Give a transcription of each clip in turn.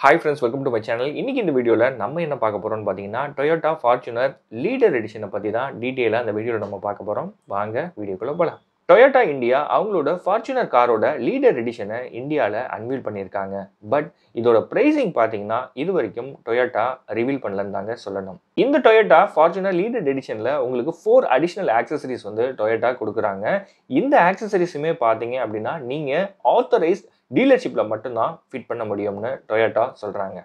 hi friends welcome to my channel இன்றைக்கி இந்த வீடியோவில் நம்ம என்ன பார்க்க போகிறோம்னு பார்த்தீங்கன்னா டொயோட்டா ஃபார்ச்சுனர் லீடர் எடிஷனை பற்றி தான் டீட்டெயிலாக அந்த வீடியோவில் நம்ம பார்க்க போகிறோம் வாங்க வீடியோக்குள்ளே போகலாம் டொயோட்டா இந்தியா அவங்களோட ஃபார்ச்சுனர் காரோட லீடர் எடிஷனை இந்தியாவில் அன்வீல் பண்ணியிருக்காங்க பட் இதோட ப்ரைஸிங் பார்த்தீங்கன்னா இது வரைக்கும் டொயோட்டா ரிவீல் பண்ணலன்னு தாங்க சொல்லணும் இந்த டொயோட்டா ஃபார்ச்சுனர் லீடர் எடிஷனில் உங்களுக்கு ஃபோர் அடிஷ்னல் ஆக்சசரிஸ் வந்து டொயோட்டா கொடுக்குறாங்க இந்த ஆக்சசரிஸுமே பார்த்தீங்க அப்படின்னா நீங்கள் ஆத்தரைஸ்ட் டீலர்ஷிப்பில் மட்டும்தான் ஃபிட் பண்ண முடியும்னு டொயோட்டா சொல்கிறாங்க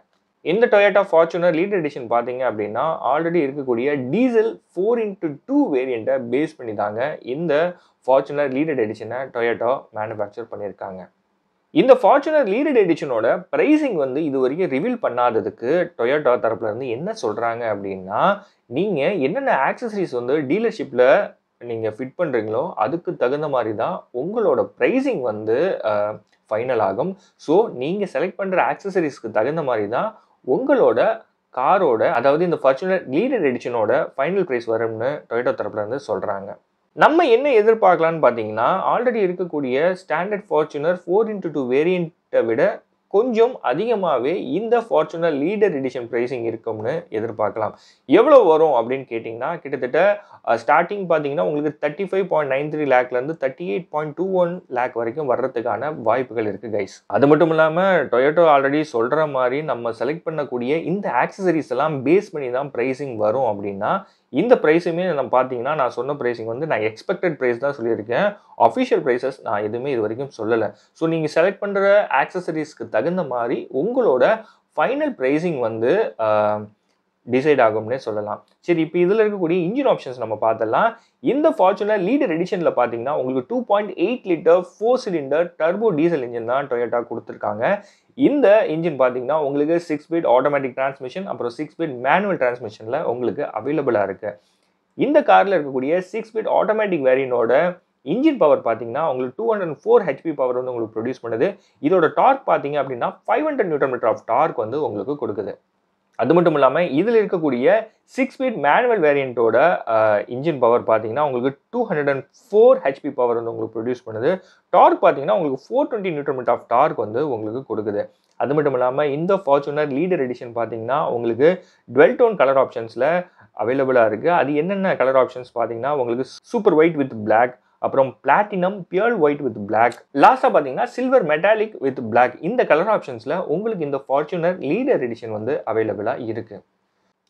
இந்த டொயோட்டா ஃபார்ச்சுனர் லீட் எடிஷன் பார்த்தீங்க அப்படின்னா ஆல்ரெடி இருக்கக்கூடிய டீசல் ஃபோர் இன்ட்டு டூ வேரியண்ட்டை பேஸ் பண்ணி தாங்க இந்த ஃபார்ச்சுனர் லீடட் எடிஷனை டொயோட்டா மேனுஃபேக்சர் பண்ணியிருக்காங்க இந்த ஃபார்ச்சுனர் லீடட் எடிஷனோட ப்ரைஸிங் வந்து இது வரைக்கும் ரிவீல் பண்ணாததுக்கு டொயோட்டோ தரப்புலேருந்து என்ன சொல்கிறாங்க அப்படின்னா நீங்கள் என்னென்ன ஆக்சசரிஸ் வந்து டீலர்ஷிப்பில் நீங்கள் ஃபிட் பண்ணுறீங்களோ அதுக்கு தகுந்த மாதிரி தான் உங்களோட ப்ரைஸிங் வந்து ஃபைனல் ஆகும் ஸோ நீங்கள் செலக்ட் பண்ணுற ஆக்சசரிஸ்க்கு தகுந்த மாதிரி தான் உங்களோட காரோட அதாவது இந்த ஃபார்ச்சுனர் லீடர் எடிஷனோட ஃபைனல் ப்ரைஸ் வரும்னு டொயோட்டோ தரப்புலேருந்து சொல்கிறாங்க நம்ம என்ன எதிர்பார்க்கலான்னு பார்த்தீங்கன்னா ஆல்ரெடி இருக்கக்கூடிய standard Fortuner four into two வேரியண்ட்டை விட கொஞ்சம் அதிகமாகவே இந்த ஃபார்ச்சுனர் லீடர் எடிஷன் ப்ரைஸிங் இருக்கும்னு எதிர்பார்க்கலாம் எவ்வளோ வரும் அப்படின்னு கேட்டிங்கன்னா கிட்டத்தட்ட ஸ்டார்டிங் பார்த்தீங்கன்னா உங்களுக்கு thirty five point nine three லேக்லேருந்து thirty eight point two one lakh வரைக்கும் வர்றதுக்கான வாய்ப்புகள் இருக்குது கைஸ் அது மட்டும் இல்லாமல் டொயோட்டோ ஆல்ரெடி சொல்கிற மாதிரி நம்ம செலக்ட் பண்ணக்கூடிய இந்த ஆக்சசரிஸ் எல்லாம் பேஸ் பண்ணி தான் ப்ரைஸிங் வரும் அப்படின்னா இந்த ப்ரைஸுமே நம்ம பார்த்தீங்கன்னா நான் சொன்ன ப்ரைஸிங் வந்து நான் எக்ஸ்பெக்டட் ப்ரைஸ் தான் சொல்லியிருக்கேன் அஃபிஷியல் ப்ரைஸஸ் நான் எதுவுமே இது வரைக்கும் சொல்லலை ஸோ நீங்கள் செலக்ட் பண்ணுற ஆக்சசரிஸ்க்கு தகுந்த மாதிரி உங்களோட ஃபைனல் ப்ரைஸிங் வந்து டிசைட் ஆகும்னே சொல்லலாம் சரி இப்போ இதில் இருக்கக்கூடிய இன்ஜின் ஆப்ஷன்ஸ் நம்ம பார்த்தலாம் இந்த ஃபார்ச்சுனர் லீடர் எடிஷனில் பார்த்தீங்கன்னா உங்களுக்கு two point eight litre four cylinder turbo diesel engine தான் டொயோட்டா கொடுத்துருக்காங்க இந்த இன்ஜின் பார்த்தீங்கன்னா உங்களுக்கு சிக்ஸ் ஸ்பீட் ஆட்டோமேட்டிக் டிரான்ஸ்மிஷன் அப்புறம் சிக்ஸ் ஸ்பீட் மேனுவல் டிரான்ஸ்மிஷனில் உங்களுக்கு அவைலபிளாக இருக்குது இந்த காரில் இருக்கக்கூடிய சிக்ஸ் ஸ்பீட் ஆட்டோமேட்டிக் வேரியனோட இன்ஜின் பவர் பார்த்தீங்கன்னா உங்களுக்கு two hundred four HP power வந்து உங்களுக்கு ப்ரொடியூஸ் பண்ணுது இதோட டார்க் பார்த்தீங்க அப்படின்னா five hundred newton metre of torque வந்து உங்களுக்கு கொடுக்குது அது மட்டும் இல்லாமல் இதில் இருக்கக்கூடிய சிக்ஸ் ஸ்பீட் மேனுவல் வேரியண்ட்டோட இன்ஜின் பவர் பார்த்தீங்கன்னா உங்களுக்கு two hundred and four HP power வந்து உங்களுக்கு ப்ரொடியூஸ் பண்ணுது டார்க் பார்த்தீங்கன்னா உங்களுக்கு four twenty newton metre of torque வந்து உங்களுக்கு கொடுக்குது அது மட்டும் இல்லாமல் இந்த ஃபார்ச்சுனர் லீடர் எடிஷன் பார்த்தீங்கன்னா உங்களுக்கு டுவெல் டோன் கலர் ஆப்ஷன்ஸில் அவைலபிளாக இருக்குது அது என்னென்ன கலர் ஆப்ஷன்ஸ் பார்த்தீங்கன்னா உங்களுக்கு சூப்பர் ஒயிட் வித் பிளாக் அப்புறம் platinum pearl white with black லாஸ்ட்டாக பார்த்தீங்கன்னா சில்வர் மெட்டாலிக் வித் பிளாக் இந்த கலர் ஆப்ஷன்ஸில் உங்களுக்கு இந்த ஃபார்ச்சுனர் லீடர் எடிஷன் வந்து அவைலபிளாக இருக்குது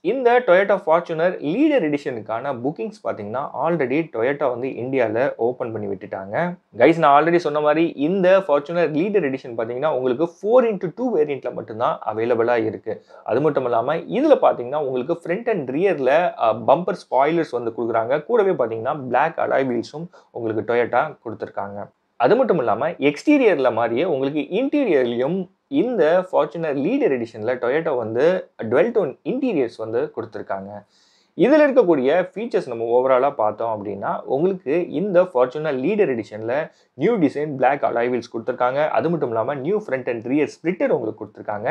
இந்த டொயேட்டோ ஃபார்ச்சுனர் லீடர் எடிஷனுக்கான புக்கிங்ஸ் பார்த்தீங்கன்னா ஆல்ரெடி டொயேட்டோ வந்து இந்தியாவில் ஓப்பன் பண்ணி விட்டுட்டாங்க கைஸ் நான் ஆல்ரெடி சொன்ன மாதிரி இந்த ஃபார்ச்சுனர் லீடர் எடிஷன் பார்த்தீங்கன்னா உங்களுக்கு ஃபோர் இன்ட்டு டூ வேரியண்ட்டில் மட்டும்தான் அவைலபிளாக இருக்குது அது மட்டும் இல்லாமல் இதில் பார்த்தீங்கன்னா உங்களுக்கு ஃப்ரண்ட் அண்ட் ரியரில் பம்பர் ஸ்பாய்லர்ஸ் வந்து கொடுக்குறாங்க கூடவே பார்த்தீங்கன்னா பிளாக் அலாய் வீல்ஸும் உங்களுக்கு டொயேட்டா கொடுத்துருக்காங்க அது மட்டும் இல்லாமல் எக்ஸ்டீரியரில் மாதிரியே உங்களுக்கு இன்டீரியர்லேயும் இந்த ஃபார்ச்சுனர் லீடர் எடிஷனில் டொயேட்டோ வந்து டுவெல் டோன் இன்டீரியர்ஸ் வந்து கொடுத்துருக்காங்க இதில் இருக்கக்கூடிய ஃபீச்சர்ஸ் நம்ம ஓவராலாக பார்த்தோம் அப்படின்னா உங்களுக்கு இந்த ஃபார்ச்சுனர் லீடர் எடிஷனில் நியூ டிசைன் பிளாக் அலைவில்ஸ் கொடுத்துருக்காங்க அது மட்டும் இல்லாமல் new front and rear splitter உங்களுக்கு கொடுத்துருக்காங்க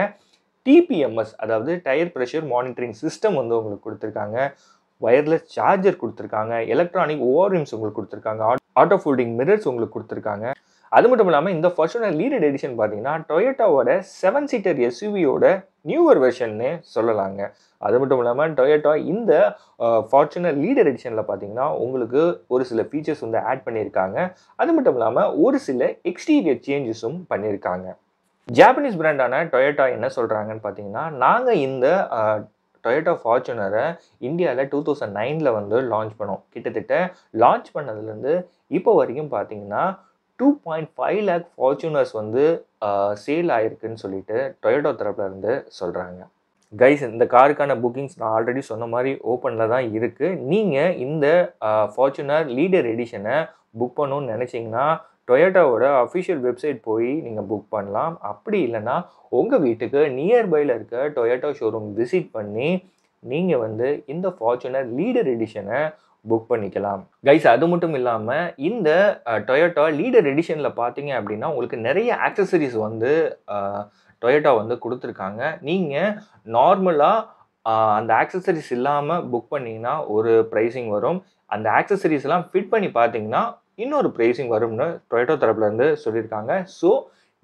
டிபிஎம்எஸ் அதாவது டயர் ப்ரெஷர் மானிட்டரிங் சிஸ்டம் வந்து உங்களுக்கு கொடுத்துருக்காங்க ஒயர்லெஸ் சார்ஜர் கொடுத்துருக்காங்க எலக்ட்ரானிக் ஓவர்விம்ஸ் உங்களுக்கு கொடுத்துருக்காங்க ஆட்டோ ஃபோல்டிங் மிரர்ஸ் உங்களுக்கு கொடுத்துருக்காங்க அது மட்டும் இல்லாமல் இந்த ஃபார்ச்சுனர் லீடட் எடிஷன் பார்த்தீங்கன்னா டொயேட்டாவோட செவன் சீட்டர் எஸ்யூவியோட நியூவர் வெர்ஷன்னு சொல்லலாங்க அது மட்டும் இல்லாமல் டொயேட்டா இந்த ஃபார்ச்சுனர் லீடர் எடிஷனில் பார்த்தீங்கன்னா உங்களுக்கு ஒரு சில ஃபீச்சர்ஸ் வந்து ஆட் பண்ணியிருக்காங்க அது மட்டும் இல்லாமல் ஒரு சில எக்ஸ்டீரியர் சேஞ்சஸும் பண்ணியிருக்காங்க ஜாப்பனீஸ் பிராண்டான டொயேட்டா என்ன சொல்கிறாங்கன்னு பார்த்தீங்கன்னா நாங்கள் இந்த டொயேட்டோ ஃபார்ச்சுனரை இந்தியாவில் டூ தௌசண்ட் நைனில் வந்து லான்ச் பண்ணோம் கிட்டத்தட்ட லான்ச் பண்ணதுலேருந்து இப்போ வரைக்கும் பார்த்தீங்கன்னா two point five lakh Fortuners வந்து சேல் ஆயிருக்குன்னு சொல்லிட்டு டொயோட்டோ இருந்து சொல்கிறாங்க கைஸ் இந்த காருக்கான புக்கிங்ஸ் நான் ஆல்ரெடி சொன்ன மாதிரி ஓப்பனில் தான் இருக்குது நீங்கள் இந்த ஃபார்ச்சுனர் லீடர் எடிஷனை புக் பண்ணணும்னு நினச்சிங்கன்னா டொயோட்டாவோட அஃபிஷியல் வெப்சைட் போய் நீங்கள் புக் பண்ணலாம் அப்படி இல்லைன்னா உங்கள் வீட்டுக்கு நியர்பையில் இருக்க டொயோட்டோ ஷோரூம் விசிட் பண்ணி நீங்கள் வந்து இந்த ஃபார்ச்சுனர் லீடர் எடிஷனை புக் பண்ணிக்கலாம் கைஸ் அது மட்டும் இல்லாமல் இந்த டொயோட்டோ லீடர் எடிஷனில் பார்த்தீங்க அப்படின்னா உங்களுக்கு நிறைய ஆக்சசரிஸ் வந்து டொயோட்டோ வந்து கொடுத்துருக்காங்க நீங்கள் நார்மலாக அந்த ஆக்சசரிஸ் இல்லாமல் புக் பண்ணிங்கன்னா ஒரு ப்ரைஸிங் வரும் அந்த ஆக்சசரிஸ்லாம் ஃபிட் பண்ணி பார்த்தீங்கன்னா இன்னொரு ப்ரைஸிங் வரும்னு டொயோட்டோ தரப்புலேருந்து சொல்லியிருக்காங்க ஸோ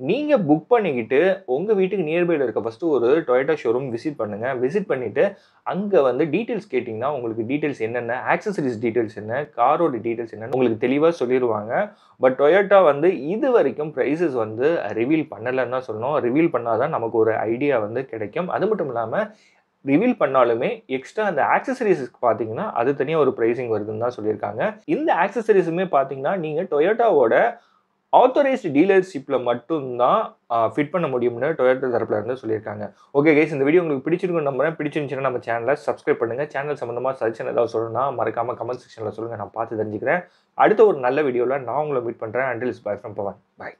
நீங்கள் புக் பண்ணிக்கிட்டு உங்கள் வீட்டுக்கு நியர்பையில் இருக்க ஃபஸ்ட்டு ஒரு டொயேட்டா ஷோரூம் விசிட் பண்ணுங்கள் விசிட் பண்ணிவிட்டு அங்கே வந்து டீட்டெயில்ஸ் கேட்டிங்கன்னா உங்களுக்கு டீட்டெயில்ஸ் என்னென்ன ஆக்சசரிஸ் டீட்டெயில்ஸ் என்ன காரோட டீட்டெயில்ஸ் என்னென்னு உங்களுக்கு தெளிவாக சொல்லிடுவாங்க பட் டொயேட்டா வந்து இது வரைக்கும் ப்ரைஸஸ் வந்து ரிவீல் பண்ணலைன்னு தான் சொல்லணும் ரிவீல் பண்ணால் தான் நமக்கு ஒரு ஐடியா வந்து கிடைக்கும் அது மட்டும் இல்லாமல் ரிவீல் பண்ணாலுமே எக்ஸ்ட்ரா அந்த ஆக்சசரிஸ்க்கு பார்த்தீங்கன்னா அது தனியாக ஒரு ப்ரைஸிங் வருதுன்னு தான் சொல்லியிருக்காங்க இந்த ஆக்சசரிஸுமே பார்த்தீங்கன்னா நீங்கள் டொயோட்டாவோட ஆத்தரைஸ்டு டீலர்ஷிப்பில் மட்டும்தான் ஃபிட் பண்ண முடியும்னு டொயோட்டோ தரப்பில் இருந்து சொல்லியிருக்காங்க ஓகே கைஸ் இந்த வீடியோ உங்களுக்கு பிடிச்சிருக்கும் நம்புறேன் பிடிச்சிருந்துச்சுன்னா நம்ம சேனலை சப்ஸ்கிரைப் பண்ணுங்கள் சேனல் சம்மந்தமாக சஜஷன் ஏதாவது சொல்லணும்னா மறக்காமல் கமெண்ட் செக்ஷனில் சொல்லுங்கள் நான் பார்த்து தெரிஞ்சுக்கிறேன் அடுத்த ஒரு நல்ல வீடியோவில் நான் உங்களை மீட் பண்ணுறேன் is bye from Pavan bye